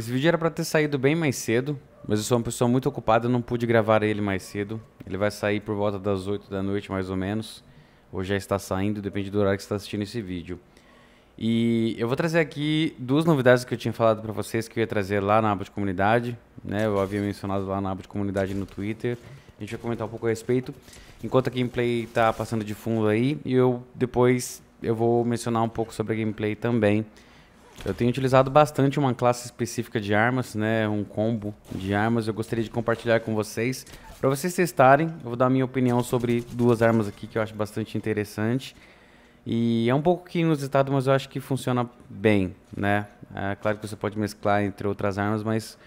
Esse vídeo era para ter saído bem mais cedo, mas eu sou uma pessoa muito ocupada, e não pude gravar ele mais cedo. Ele vai sair por volta das 8 da noite, mais ou menos. Ou já está saindo, depende do horário que você está assistindo esse vídeo. E eu vou trazer aqui duas novidades que eu tinha falado para vocês que eu ia trazer lá na aba de comunidade, né? Eu havia mencionado lá na aba de comunidade no Twitter. A gente vai comentar um pouco a respeito. Enquanto a gameplay está passando de fundo aí, e eu depois eu vou mencionar um pouco sobre a gameplay também. Eu tenho utilizado bastante uma classe específica de armas, né? Um combo de armas. Eu gostaria de compartilhar com vocês. Para vocês testarem, eu vou dar minha opinião sobre duas armas aqui que eu acho bastante interessante. E é um pouco que nos mas eu acho que funciona bem, né? É claro que você pode mesclar entre outras armas, mas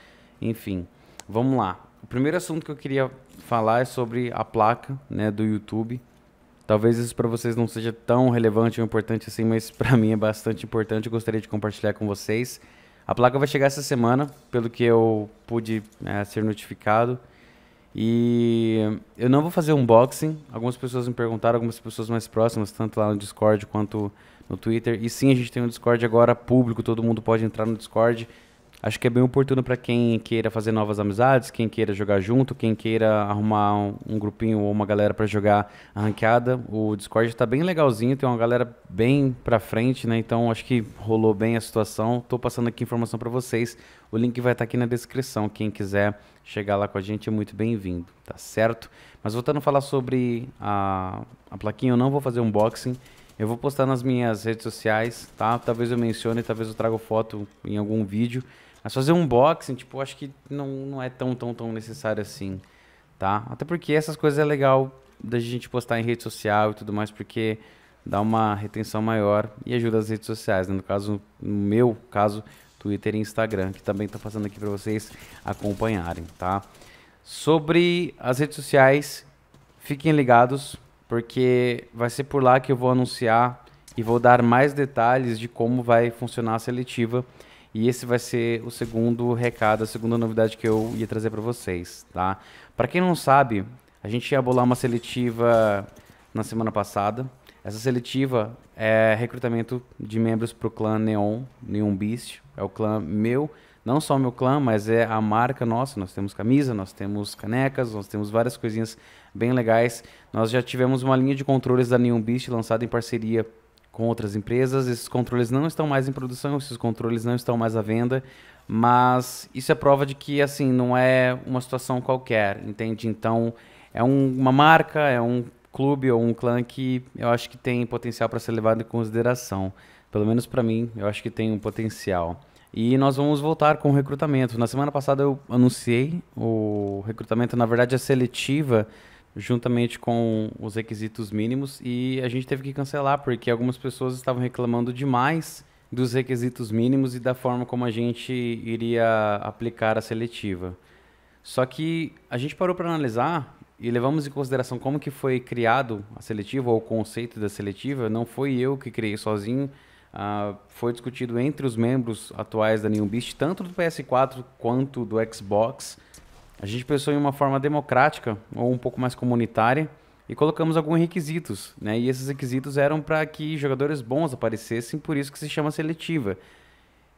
enfim. Vamos lá. O primeiro assunto que eu queria falar é sobre a placa né, do YouTube Talvez isso para vocês não seja tão relevante ou importante assim, mas para mim é bastante importante. Eu gostaria de compartilhar com vocês. A placa vai chegar essa semana, pelo que eu pude é, ser notificado. E eu não vou fazer unboxing. Algumas pessoas me perguntaram, algumas pessoas mais próximas, tanto lá no Discord quanto no Twitter. E sim, a gente tem um Discord agora público, todo mundo pode entrar no Discord. Acho que é bem oportuno para quem queira fazer novas amizades, quem queira jogar junto, quem queira arrumar um, um grupinho ou uma galera para jogar a ranqueada. O Discord está bem legalzinho, tem uma galera bem para frente, né? Então acho que rolou bem a situação. Tô passando aqui informação para vocês. O link vai estar tá aqui na descrição. Quem quiser chegar lá com a gente é muito bem-vindo, tá certo? Mas voltando a falar sobre a, a plaquinha, eu não vou fazer unboxing. Eu vou postar nas minhas redes sociais, tá? Talvez eu mencione, talvez eu traga foto em algum vídeo. Mas fazer um unboxing, tipo, acho que não, não é tão, tão, tão necessário assim, tá? Até porque essas coisas é legal da gente postar em rede social e tudo mais, porque dá uma retenção maior e ajuda as redes sociais, né? No caso, no meu caso, Twitter e Instagram, que também tá passando aqui para vocês acompanharem, tá? Sobre as redes sociais, fiquem ligados, porque vai ser por lá que eu vou anunciar e vou dar mais detalhes de como vai funcionar a seletiva e esse vai ser o segundo recado, a segunda novidade que eu ia trazer para vocês, tá? Para quem não sabe, a gente ia bolar uma seletiva na semana passada. Essa seletiva é recrutamento de membros para o clã Neon, Neon Beast. É o clã meu, não só o meu clã, mas é a marca nossa. Nós temos camisa, nós temos canecas, nós temos várias coisinhas bem legais. Nós já tivemos uma linha de controles da Neon Beast lançada em parceria com outras empresas. Esses controles não estão mais em produção, esses controles não estão mais à venda, mas isso é prova de que assim não é uma situação qualquer, entende? Então é um, uma marca, é um clube ou um clã que eu acho que tem potencial para ser levado em consideração. Pelo menos para mim, eu acho que tem um potencial. E nós vamos voltar com o recrutamento. Na semana passada eu anunciei o recrutamento, na verdade, é seletiva juntamente com os requisitos mínimos e a gente teve que cancelar porque algumas pessoas estavam reclamando demais dos requisitos mínimos e da forma como a gente iria aplicar a seletiva. Só que a gente parou para analisar e levamos em consideração como que foi criado a seletiva ou o conceito da seletiva. Não foi eu que criei sozinho, uh, foi discutido entre os membros atuais da New Beast, tanto do PS4 quanto do Xbox a gente pensou em uma forma democrática ou um pouco mais comunitária e colocamos alguns requisitos, né? E esses requisitos eram para que jogadores bons aparecessem, por isso que se chama seletiva.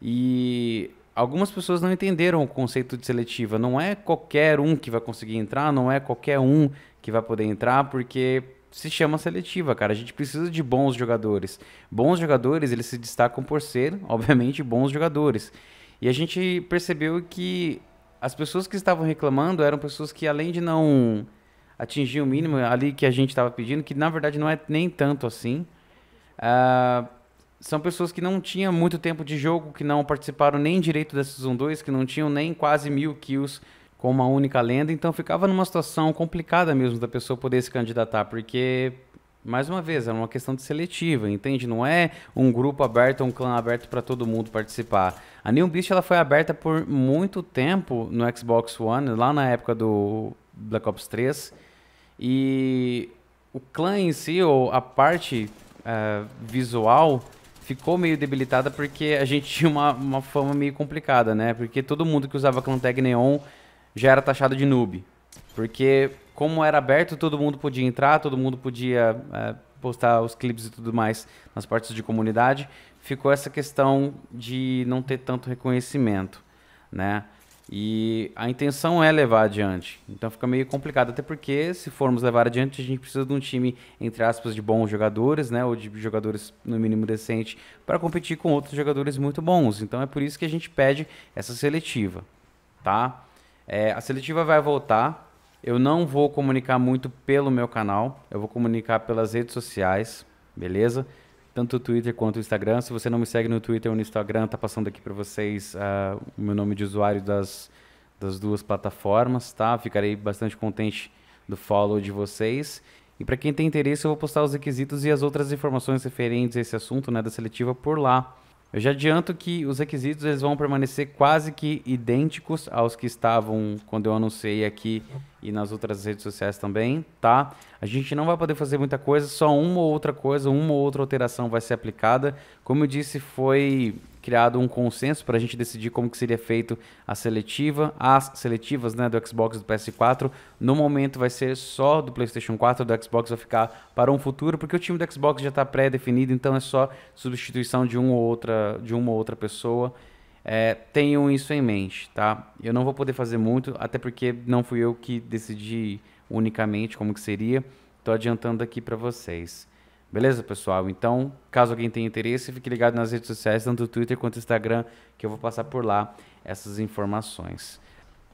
E algumas pessoas não entenderam o conceito de seletiva. Não é qualquer um que vai conseguir entrar, não é qualquer um que vai poder entrar, porque se chama seletiva, cara. A gente precisa de bons jogadores. Bons jogadores, eles se destacam por ser, obviamente, bons jogadores. E a gente percebeu que as pessoas que estavam reclamando eram pessoas que, além de não atingir o mínimo ali que a gente estava pedindo, que na verdade não é nem tanto assim, uh, são pessoas que não tinham muito tempo de jogo, que não participaram nem direito da Season 2, que não tinham nem quase mil kills com uma única lenda, então ficava numa situação complicada mesmo da pessoa poder se candidatar, porque mais uma vez, é uma questão de seletiva, entende? Não é um grupo aberto, um clã aberto para todo mundo participar. A New Beast ela foi aberta por muito tempo no Xbox One, lá na época do Black Ops 3. E o clã em si, ou a parte uh, visual, ficou meio debilitada porque a gente tinha uma, uma fama meio complicada, né? Porque todo mundo que usava clã tag neon já era taxado de noob. Porque como era aberto, todo mundo podia entrar, todo mundo podia é, postar os clipes e tudo mais nas partes de comunidade, ficou essa questão de não ter tanto reconhecimento, né? E a intenção é levar adiante. Então fica meio complicado, até porque se formos levar adiante, a gente precisa de um time, entre aspas, de bons jogadores, né? Ou de jogadores no mínimo decente, para competir com outros jogadores muito bons. Então é por isso que a gente pede essa seletiva, tá? É, a seletiva vai voltar eu não vou comunicar muito pelo meu canal, eu vou comunicar pelas redes sociais, beleza? Tanto o Twitter quanto o Instagram. Se você não me segue no Twitter ou no Instagram, tá passando aqui para vocês uh, o meu nome de usuário das, das duas plataformas, tá? Ficarei bastante contente do follow de vocês. E para quem tem interesse, eu vou postar os requisitos e as outras informações referentes a esse assunto, né, da seletiva por lá. Eu já adianto que os requisitos eles vão permanecer quase que idênticos aos que estavam quando eu anunciei aqui e nas outras redes sociais também, tá? A gente não vai poder fazer muita coisa, só uma ou outra coisa, uma ou outra alteração vai ser aplicada. Como eu disse, foi criado um consenso para a gente decidir como que seria feito a seletiva, as seletivas né, do Xbox e do PS4. No momento vai ser só do PlayStation 4, do Xbox vai ficar para um futuro, porque o time do Xbox já está pré-definido, então é só substituição de, um ou outra, de uma ou outra pessoa. É, tenham isso em mente, tá? Eu não vou poder fazer muito, até porque não fui eu que decidi unicamente como que seria. Estou adiantando aqui para vocês. Beleza, pessoal? Então, caso alguém tenha interesse, fique ligado nas redes sociais, tanto o Twitter quanto o Instagram, que eu vou passar por lá essas informações.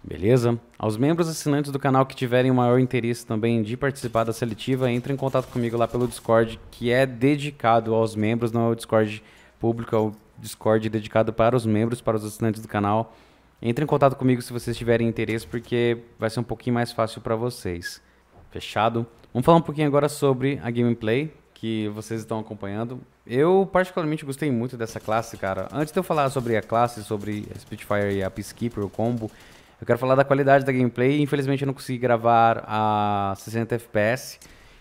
Beleza? Aos membros assinantes do canal que tiverem o maior interesse também de participar da seletiva, entre em contato comigo lá pelo Discord, que é dedicado aos membros, não é o Discord público, é o Discord dedicado para os membros, para os assinantes do canal. Entre em contato comigo se vocês tiverem interesse, porque vai ser um pouquinho mais fácil para vocês. Fechado? Vamos falar um pouquinho agora sobre a gameplay, que vocês estão acompanhando. Eu particularmente gostei muito dessa classe, cara. Antes de eu falar sobre a classe, sobre a Spitfire e a Peacekeeper, o combo, eu quero falar da qualidade da gameplay. Infelizmente eu não consegui gravar a 60 FPS.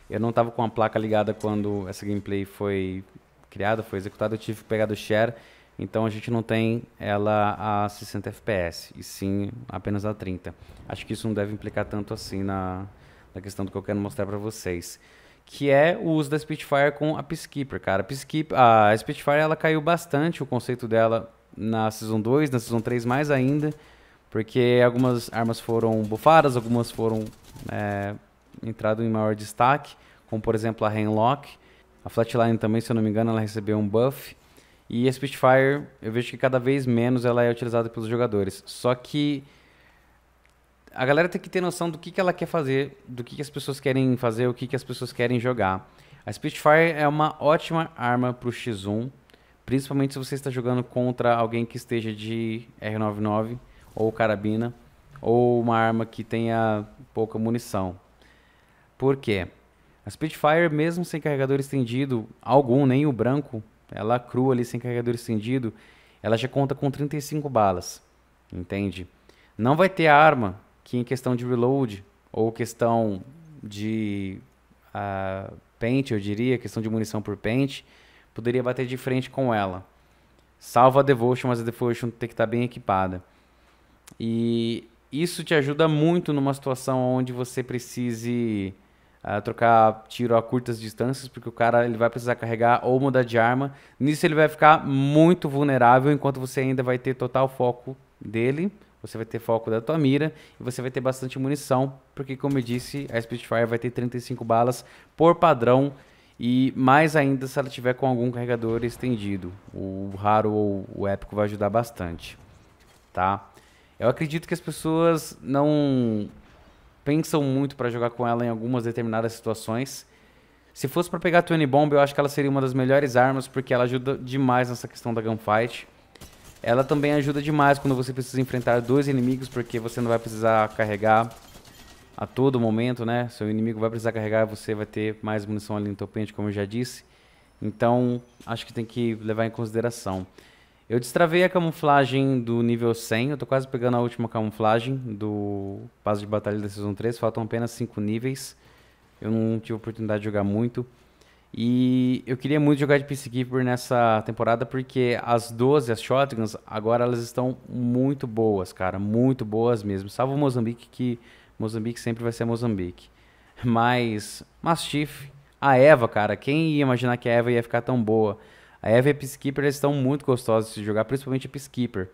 Eu não estava com a placa ligada quando essa gameplay foi criada, foi executada. Eu tive que pegar do share. Então a gente não tem ela a 60 FPS, e sim apenas a 30. Acho que isso não deve implicar tanto assim na, na questão do que eu quero mostrar para vocês que é o uso da Spitfire com a Peacekeeper, cara. A, a Spitfire ela caiu bastante o conceito dela na Season 2, na Season 3 mais ainda, porque algumas armas foram bufadas, algumas foram é, entrado em maior destaque, como por exemplo a Henlock. A Flatline também, se eu não me engano, ela recebeu um buff. E a Spitfire, eu vejo que cada vez menos ela é utilizada pelos jogadores. Só que a galera tem que ter noção do que, que ela quer fazer, do que, que as pessoas querem fazer, o que, que as pessoas querem jogar. A Spitfire é uma ótima arma para o X1, principalmente se você está jogando contra alguém que esteja de R99 ou carabina ou uma arma que tenha pouca munição. Por quê? A Spitfire, mesmo sem carregador estendido, algum, nem o branco, ela crua ali sem carregador estendido, ela já conta com 35 balas, entende? Não vai ter arma que em questão de reload ou questão de uh, ah, pente, eu diria, questão de munição por pente, poderia bater de frente com ela. Salva a Devotion, mas a Devotion tem que estar tá bem equipada. E isso te ajuda muito numa situação onde você precise uh, trocar tiro a curtas distâncias, porque o cara ele vai precisar carregar ou mudar de arma. Nisso ele vai ficar muito vulnerável, enquanto você ainda vai ter total foco dele você vai ter foco da tua mira e você vai ter bastante munição, porque como eu disse, a Spitfire vai ter 35 balas por padrão e mais ainda se ela tiver com algum carregador estendido. O raro ou o épico vai ajudar bastante, tá? Eu acredito que as pessoas não pensam muito para jogar com ela em algumas determinadas situações. Se fosse para pegar a Twin Bomb, eu acho que ela seria uma das melhores armas porque ela ajuda demais nessa questão da gunfight. Ela também ajuda demais quando você precisa enfrentar dois inimigos, porque você não vai precisar carregar a todo momento, né? Seu inimigo vai precisar carregar, você vai ter mais munição ali no teu pente, como eu já disse. Então, acho que tem que levar em consideração. Eu destravei a camuflagem do nível 100, eu tô quase pegando a última camuflagem do passo de batalha da Season 3, faltam apenas 5 níveis. Eu não tive oportunidade de jogar muito. E eu queria muito jogar de Peacekeeper nessa temporada porque as 12, as shotguns, agora elas estão muito boas, cara. Muito boas mesmo. Salvo Moçambique, que Moçambique sempre vai ser Moçambique. Mas Mastiff, a Eva, cara, quem ia imaginar que a Eva ia ficar tão boa? A Eva e a Peacekeeper estão muito gostosas de jogar, principalmente a Peacekeeper.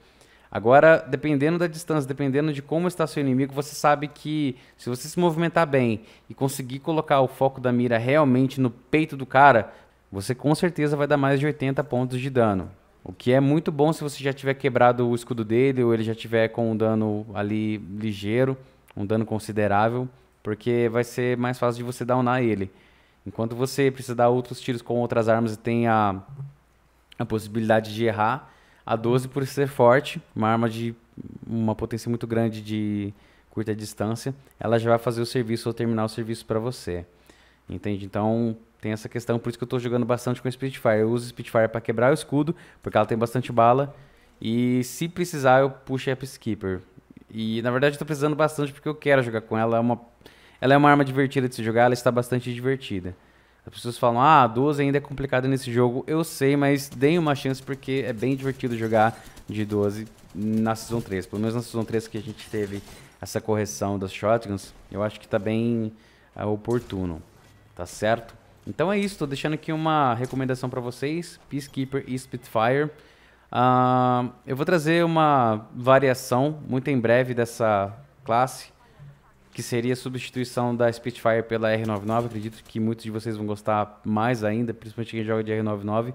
Agora, dependendo da distância, dependendo de como está seu inimigo, você sabe que se você se movimentar bem e conseguir colocar o foco da mira realmente no peito do cara, você com certeza vai dar mais de 80 pontos de dano. O que é muito bom se você já tiver quebrado o escudo dele ou ele já tiver com um dano ali ligeiro, um dano considerável, porque vai ser mais fácil de você downar ele. Enquanto você precisa dar outros tiros com outras armas e tem a, a possibilidade de errar, a 12 por ser forte, uma arma de uma potência muito grande de curta distância, ela já vai fazer o serviço ou terminar o serviço para você. Entende? Então tem essa questão, por isso que eu estou jogando bastante com o Spitfire. Eu uso Spitfire para quebrar o escudo, porque ela tem bastante bala. E se precisar, eu puxo a Skipper. E na verdade eu estou precisando bastante porque eu quero jogar com ela. É uma, ela é uma arma divertida de se jogar, ela está bastante divertida. As pessoas falam, ah, 12 ainda é complicado nesse jogo. Eu sei, mas deem uma chance porque é bem divertido jogar de 12 na Season 3. Pelo menos na Season 3 que a gente teve essa correção das shotguns, eu acho que tá bem é, oportuno, tá certo? Então é isso, tô deixando aqui uma recomendação para vocês, Peacekeeper e Spitfire. Uh, eu vou trazer uma variação muito em breve dessa classe, que seria a substituição da Spitfire pela R99. Acredito que muitos de vocês vão gostar mais ainda, principalmente quem joga de R99.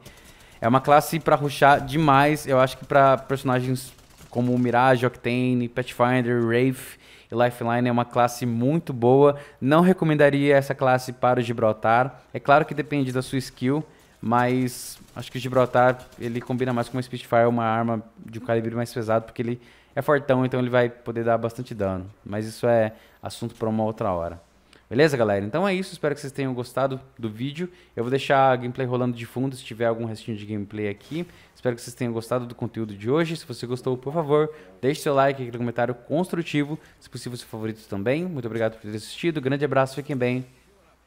É uma classe para ruxar demais, eu acho que para personagens como Mirage, Octane, Pathfinder, Wraith e Lifeline é uma classe muito boa. Não recomendaria essa classe para o Gibraltar. É claro que depende da sua skill, mas acho que o Gibraltar ele combina mais com uma Spitfire, uma arma de um calibre mais pesado, porque ele é fortão, então ele vai poder dar bastante dano. Mas isso é assunto para uma outra hora. Beleza, galera? Então é isso. Espero que vocês tenham gostado do vídeo. Eu vou deixar a gameplay rolando de fundo se tiver algum restinho de gameplay aqui. Espero que vocês tenham gostado do conteúdo de hoje. Se você gostou, por favor, deixe seu like, aquele comentário construtivo. Se possível, seu favorito também. Muito obrigado por ter assistido. Grande abraço, fiquem bem.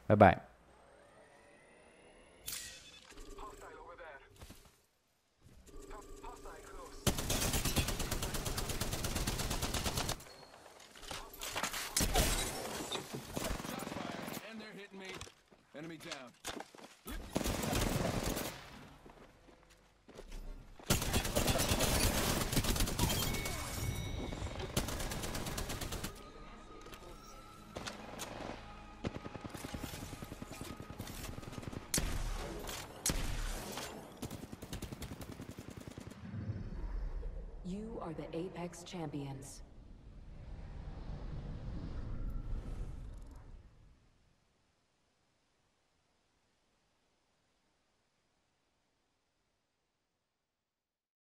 Bye, bye. Enemy down. You are the Apex Champions.